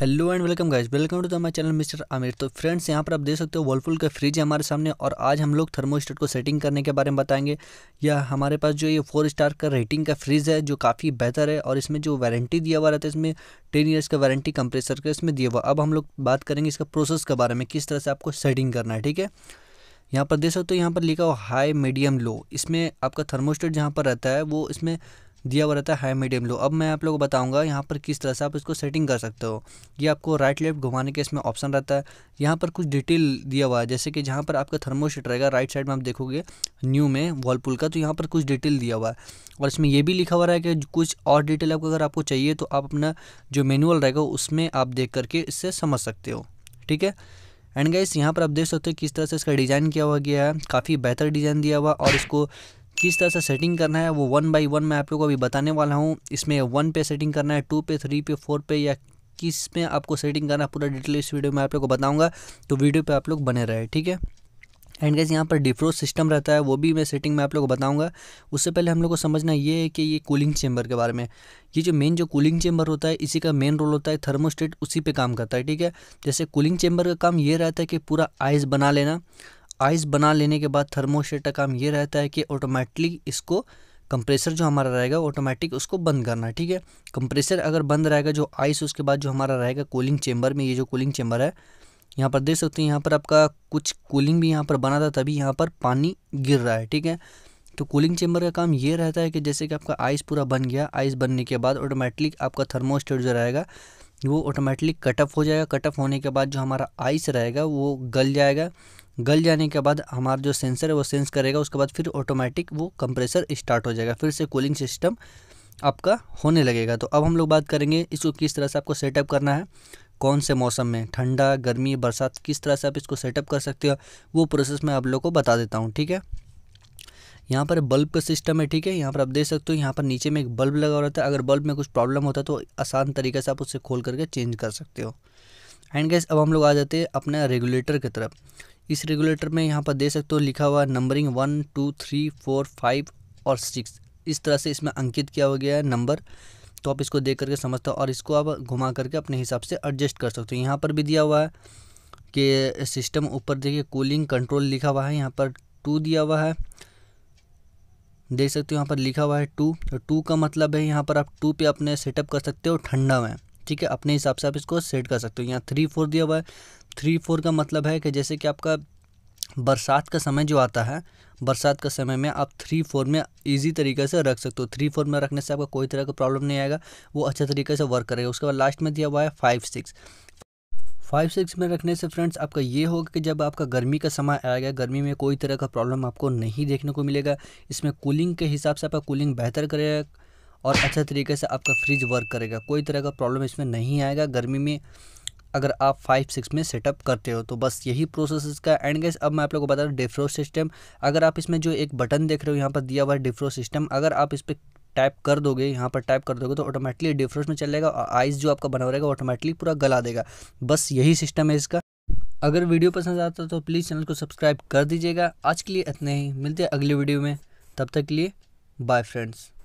hello and welcome guys welcome to my channel mister Aamir तो friends यहाँ पर आप देख सकते हो वर्लपुल का फ्रिज है हमारे सामने और आज हम लोग थर्मोस्टेट को सेटिंग करने के बारे में बताएंगे या हमारे पास जो ये फोर स्टार का रेटिंग का फ्रिज है जो काफ़ी बेहतर है और इसमें जो वारंटी दिया हुआ रहता है इसमें टेन ईयर्स का वारंटी कंप्रेसर का इसमें दिया हुआ अब हम लोग बात करेंगे इसका प्रोसेस के बारे में किस तरह से आपको सेटिंग करना है ठीक है यहाँ पर देख सकते हो यहाँ पर लिखा हो हाई मीडियम लो इसमें आपका थर्मोस्टेट जहाँ पर रहता है वो इसमें दिया हुआ रहता है हाई मीडियम लो अब मैं आप लोगों को बताऊंगा यहाँ पर किस तरह से आप इसको सेटिंग कर सकते हो ये आपको राइट लेफ्ट घुमाने के इसमें ऑप्शन रहता है यहाँ पर कुछ डिटेल दिया हुआ है जैसे कि जहाँ पर आपका थर्मोशीट रहेगा राइट साइड में आप देखोगे न्यू में वॉलपुल का तो यहाँ पर कुछ डिटेल दिया हुआ है और इसमें यह भी लिखा हुआ है कि कुछ और डिटेल आपको अगर आपको चाहिए तो आप अपना जो मैनुअल रहेगा उसमें आप देख करके इससे समझ सकते हो ठीक है एंड गाइस यहाँ पर आप देख सकते हो किस तरह से इसका डिज़ाइन किया हुआ गया है काफ़ी बेहतर डिज़ाइन दिया हुआ और इसको किस तरह से सेटिंग करना है वो वन बाई वन मैं आप लोग को अभी बताने वाला हूँ इसमें वन पे सेटिंग करना है टू पे थ्री पे फोर पे या किस में आपको सेटिंग करना पूरा डिटेल इस वीडियो में आप लोग को बताऊँगा तो वीडियो पर आप लोग बने रहे ठीक है एंड गैस यहाँ पर डिफ्रोज सिस्टम रहता है वो भी मैं सेटिंग में आप लोग को बताऊंगा उससे पहले हम लोग को समझना ये है कि ये कूलिंग चेम्बर के बारे में ये जो मेन जो कूलिंग चेम्बर होता है इसी का मेन रोल होता है थर्मोस्टेट उसी पे काम करता है ठीक है जैसे कूलिंग चेंबर का काम ये रहता है कि पूरा आइस बना लेना आइस बना लेने के बाद थर्मोस्टेट का काम ये रहता है कि ऑटोमेटिकली इसको कंप्रेसर जो हमारा रहेगा ऑटोमेटिक उसको बंद करना ठीक है कंप्रेसर अगर बंद रहेगा जो आइस उसके बाद जो हमारा रहेगा कूलिंग चेम्बर में ये जो कूलिंग चेम्बर है यहाँ पर देख सकते हैं यहाँ पर आपका कुछ कूलिंग भी यहाँ पर बना था तभी यहाँ पर पानी गिर रहा है ठीक है तो कूलिंग चेम्बर का काम ये रहता है कि जैसे कि आपका आइस पूरा बन गया आइस बनने के बाद ऑटोमेटिक आपका थर्मोस्टेट जो रहेगा वो ऑटोमेटिक कटअप हो जाएगा कटअप होने के बाद जो हमारा आइस रहेगा वो गल जाएगा गल जाने के बाद हमारा जो सेंसर है वो सेंस करेगा उसके बाद फिर ऑटोमेटिक वो कंप्रेसर स्टार्ट हो जाएगा फिर से कूलिंग सिस्टम आपका होने लगेगा तो अब हम लोग बात करेंगे इसको किस तरह से आपको सेटअप करना है कौन से मौसम में ठंडा गर्मी बरसात किस तरह से आप इसको सेटअप कर सकते हो वो प्रोसेस मैं आप लोग को बता देता हूँ ठीक है यहाँ पर बल्ब का सिस्टम है ठीक है यहाँ पर आप देख सकते हो यहाँ पर नीचे में एक बल्ब लगा रहता है अगर बल्ब में कुछ प्रॉब्लम होता है तो आसान तरीके से आप उससे खोल करके चेंज कर सकते हो एंड गैस अब हम लोग आ जाते हैं अपने रेगुलेटर की तरफ इस रेगुलेटर में यहाँ पर दे सकते हो लिखा हुआ numbering one two three four five और सिक्स इस तरह से इसमें अंकित किया हो गया है नंबर तो आप इसको देख करके समझते हो और इसको आप घुमा करके अपने हिसाब से एडजस्ट कर सकते हो यहाँ पर भी दिया हुआ है कि सिस्टम ऊपर देखिए कूलिंग कंट्रोल लिखा हुआ है यहाँ पर टू दिया हुआ है देख सकते हो यहाँ पर लिखा हुआ है टू तो टू का मतलब है यहाँ पर आप टू पे अपने सेटअप कर सकते हो ठंडा में ठीक है अपने हिसाब से आप इसको सेट कर सकते हो यहाँ थ्री फोर दिया हुआ है थ्री फोर का मतलब है कि जैसे कि आपका बरसात का समय जो आता है बरसात का समय में आप थ्री फोर में इजी तरीके से रख सकते हो थ्री फोर में रखने से आपका कोई तरह का प्रॉब्लम नहीं आएगा वो अच्छा तरीके से वर्क करेगा उसके बाद लास्ट में दिया हुआ है फाइव सिक्स फाइव सिक्स में रखने से फ्रेंड्स आपका ये होगा कि जब आपका गर्मी का समय आएगा गर्मी में कोई तरह का प्रॉब्लम आपको नहीं देखने को मिलेगा इसमें कूलिंग के हिसाब से आपका कूलिंग बेहतर करेगा और अच्छा तरीके से आपका फ्रिज वर्क करेगा कोई तरह का प्रॉब्लम इसमें नहीं आएगा गर्मी में अगर आप फाइव सिक्स में सेटअप करते हो तो बस यही प्रोसेस इसका एंड गैस अब मैं आप लोगों को बता रहा हूँ डिफ्रो सिस्टम अगर आप इसमें जो एक बटन देख रहे हो यहाँ पर दिया हुआ है डिफ्रो सिस्टम अगर आप इस पर टाइप कर दोगे यहाँ पर टाइप कर दोगे तो ऑटोमेटिकली डिफ्रोस में चल जाएगा और आइस जो आपका बना रहेगा ऑटोमेटिकली पूरा गला देगा बस यही सिस्टम है इसका अगर वीडियो पसंद आता है तो प्लीज़ चैनल को सब्सक्राइब कर दीजिएगा आज के लिए इतने ही मिलते हैं अगले वीडियो में तब तक के लिए बाय फ्रेंड्स